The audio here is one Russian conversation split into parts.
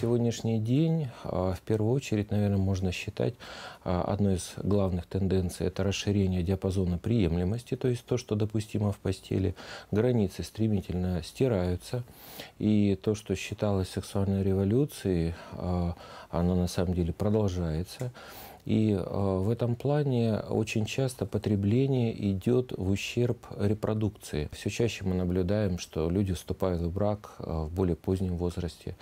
сегодняшний день а, в первую очередь, наверное, можно считать а, одной из главных тенденций – это расширение диапазона приемлемости, то есть то, что допустимо в постели. Границы стремительно стираются, и то, что считалось сексуальной революцией, а, оно на самом деле продолжается. И в этом плане очень часто потребление идет в ущерб репродукции. Все чаще мы наблюдаем, что люди вступают в брак в более позднем возрасте.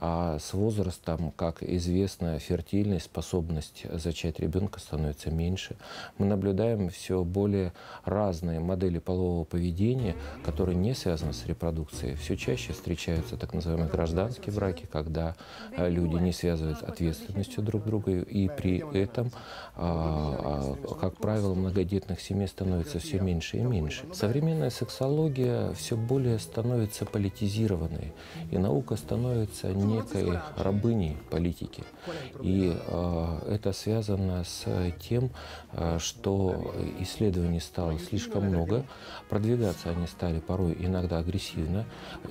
А с возрастом, как известно, фертильность, способность зачать ребенка становится меньше. Мы наблюдаем все более разные модели полового поведения, которые не связаны с репродукцией. Все чаще встречаются так называемые гражданские браки, когда а, люди не связывают ответственностью друг друга, и при этом, а, а, как правило, многодетных семей становится все меньше и меньше. Современная сексология все более становится политизированной, и наука становится не некой рабыней политики. И э, это связано с тем, э, что исследований стало слишком много, продвигаться они стали порой иногда агрессивно,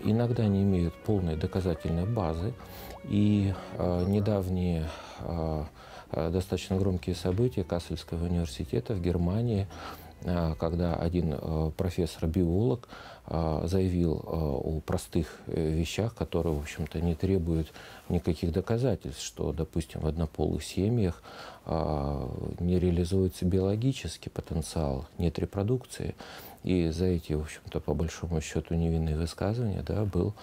иногда не имеют полной доказательной базы. И э, недавние достаточно громкие события Кассельского университета в Германии – Э, когда один э, профессор-биолог э, заявил о простых вещах, которые, в общем-то, не требуют никаких доказательств, что, допустим, в однополых семьях не реализуется биологический потенциал, нет репродукции. И за эти, в общем-то, по большому счету невинные высказывания да, был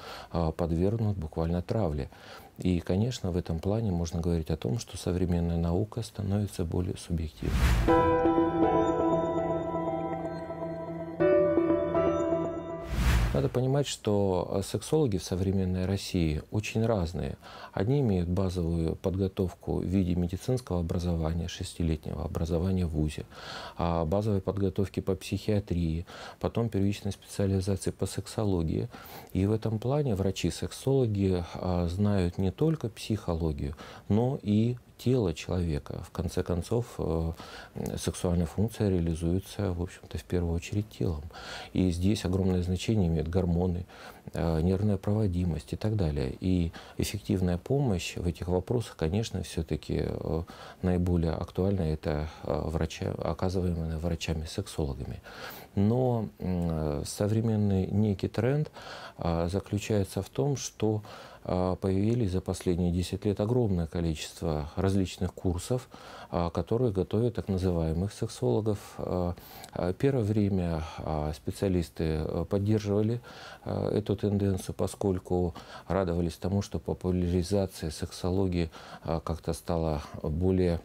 подвергнут буквально травле. И, конечно, в этом плане можно говорить о том, что современная наука становится более субъективной. Надо понимать, что э, сексологи в современной России очень разные. Одни имеют базовую подготовку в виде медицинского образования, шестилетнего образования в ВУЗе, а базовой подготовки по психиатрии, потом первичной специализации по сексологии. И в этом плане врачи-сексологи а, знают не только психологию, но и тела человека. В конце концов, э, сексуальная функция реализуется, в общем-то, в первую очередь телом. И здесь огромное значение имеют гормоны, э, нервная проводимость и так далее. И эффективная помощь в этих вопросах, конечно, все-таки э, наиболее актуальна это врача, оказываемая врачами-сексологами. Но современный некий тренд заключается в том, что а, появились за последние 10 лет огромное количество различных курсов, а, которые готовят так называемых сексологов. А, первое время специалисты э, поддерживали эту тенденцию, поскольку радовались тому, что популяризация сексологии как-то стала более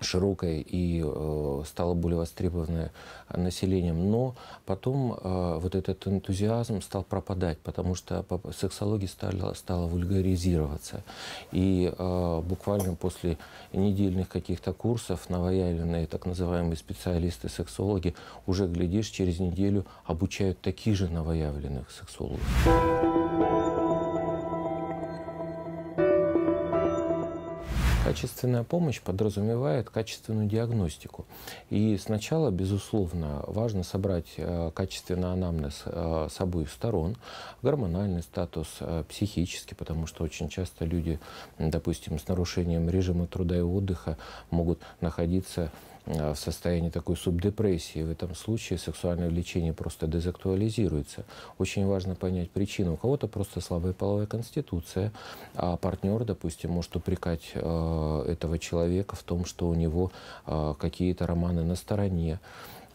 широкой и э, стало более востребованной населением. Но потом э, вот этот энтузиазм стал пропадать, потому что сексология стала, стала вульгаризироваться. И э, буквально после недельных каких-то курсов новоявленные так называемые специалисты-сексологи уже, глядишь, через неделю обучают таких же новоявленных сексологов. Качественная помощь подразумевает качественную диагностику. И сначала, безусловно, важно собрать э, качественный анамнез э, с обоих сторон, гормональный статус, э, психический, потому что очень часто люди, допустим, с нарушением режима труда и отдыха могут находиться Э, в состоянии такой субдепрессии. В этом случае сексуальное влечение просто дезактуализируется. Очень важно понять причину. У кого-то просто слабая половая конституция, а партнер, допустим, может упрекать э, этого человека в том, что у него э, какие-то романы на стороне.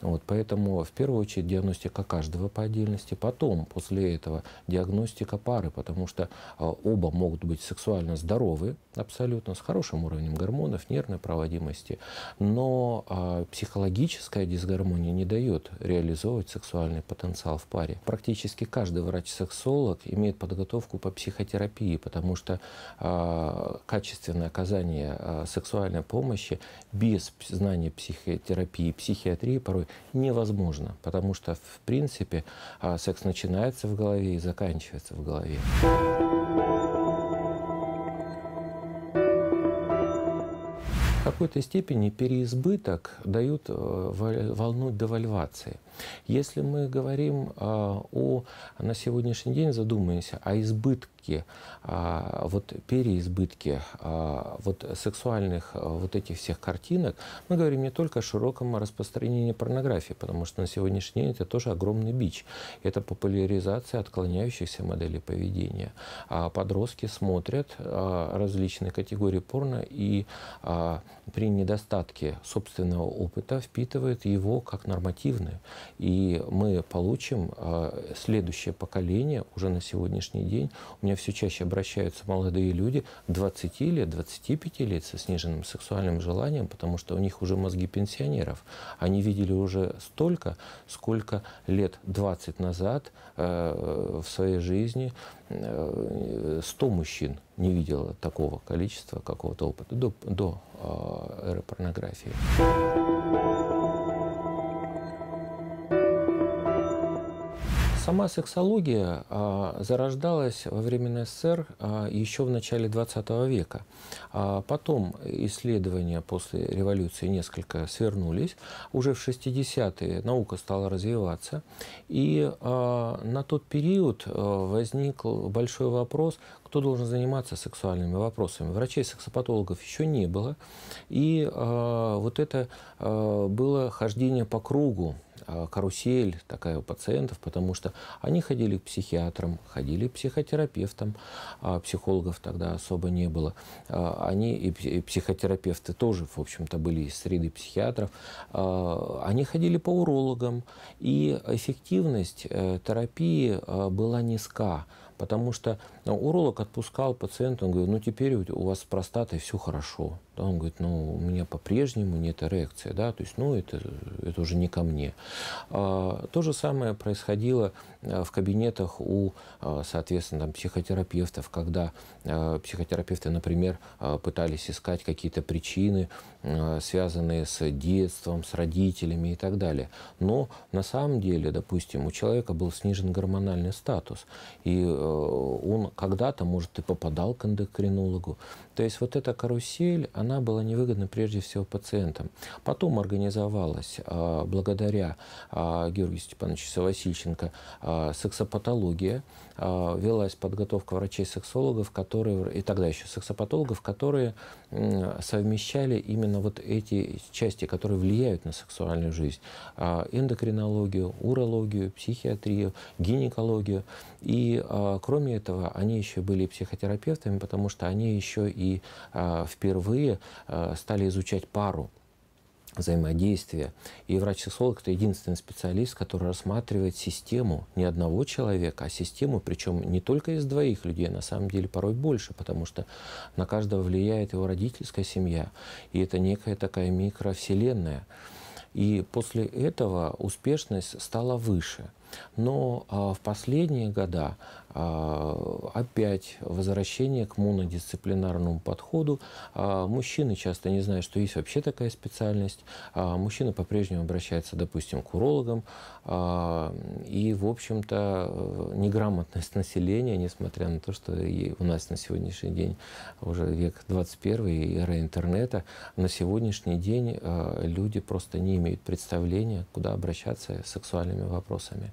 Вот, поэтому в первую очередь диагностика каждого по отдельности, потом после этого диагностика пары, потому что э, оба могут быть сексуально здоровы абсолютно, с хорошим уровнем гормонов, нервной проводимости, но э, психологическая дисгармония не дает реализовывать сексуальный потенциал в паре. Практически каждый врач-сексолог имеет подготовку по психотерапии, потому что э, качественное оказание э, сексуальной помощи без знания психотерапии, психиатрии порой невозможно, потому что, в принципе, а, секс начинается в голове и заканчивается в голове. В какой-то степени переизбыток дают э, волну девальвации. Если мы говорим а, о, на сегодняшний день задумаемся о избытке переизбытки, а, вот переизбытки а, вот сексуальных а, вот этих всех картинок, мы говорим не только о широком распространении порнографии, потому что на сегодняшний день это тоже огромный бич. Это популяризация отклоняющихся моделей поведения. Подростки смотрят различные категории порно и при недостатке собственного опыта впитывают его как нормативное. И мы получим следующее поколение уже на сегодняшний день. У меня все чаще обращаются молодые люди 20 лет, 25 лет со сниженным сексуальным желанием, потому что у них уже мозги пенсионеров. Они видели уже столько, сколько лет 20 назад э, в своей жизни 100 э, мужчин не видела такого количества какого-то опыта до, до э, эры порнографии. Сама сексология а, зарождалась во времена СССР а, еще в начале XX века. А потом исследования после революции несколько свернулись. Уже в 60-е наука стала развиваться. И на тот период возник большой вопрос, кто должен заниматься сексуальными вопросами. Врачей-сексопатологов еще не было. И э, вот это э, было хождение по кругу, э, карусель такая у пациентов, потому что они ходили к психиатрам, ходили к психотерапевтам, а психологов тогда особо не было. Они и, и психотерапевты тоже, в общем-то, были из среды психиатров. Э, они ходили по урологам, и эффективность э, терапии э, была низка. Потому что ну, уролог отпускал пациента, он говорит: ну теперь у вас с простатой все хорошо. Да, он говорит, ну, у меня по-прежнему нет эрекции, да, то есть, ну, это, это уже не ко мне. А, то же самое происходило э, в кабинетах у, э, соответственно, там, психотерапевтов, когда а, психотерапевты, например, пытались искать какие-то причины, а, связанные с детством, с родителями и так далее. Но на самом деле, допустим, у человека был снижен гормональный статус, и он когда-то, может, и попадал к эндокринологу. То есть вот эта карусель, она она была невыгодна прежде всего пациентам. Потом организовалась а, благодаря а, Георгию Степановичу Савасильченко а, сексопатология, велась подготовка врачей-сексологов, которые, и тогда еще сексопатологов, которые совмещали именно вот эти части, которые влияют на сексуальную жизнь. Эндокринологию, урологию, психиатрию, гинекологию. И кроме этого, они еще были психотерапевтами, потому что они еще и впервые Э, стали изучать пару взаимодействия. И врач-сексолог – это единственный специалист, который рассматривает систему не одного человека, а систему, причем не только из двоих людей, а на самом деле порой больше, потому что на каждого влияет его родительская семья. И это некая такая микровселенная. И после этого успешность стала выше. Но а, в последние года а, опять возвращение к монодисциплинарному подходу. А, мужчины часто не знают, что есть вообще такая специальность. А, мужчина по-прежнему обращается, допустим, к урологам. И, в общем-то, э, неграмотность населения, несмотря на то, что у нас на сегодняшний день уже век 21 и эра интернета, на сегодняшний день э, люди просто не имеют представления, куда обращаться с сексуальными вопросами.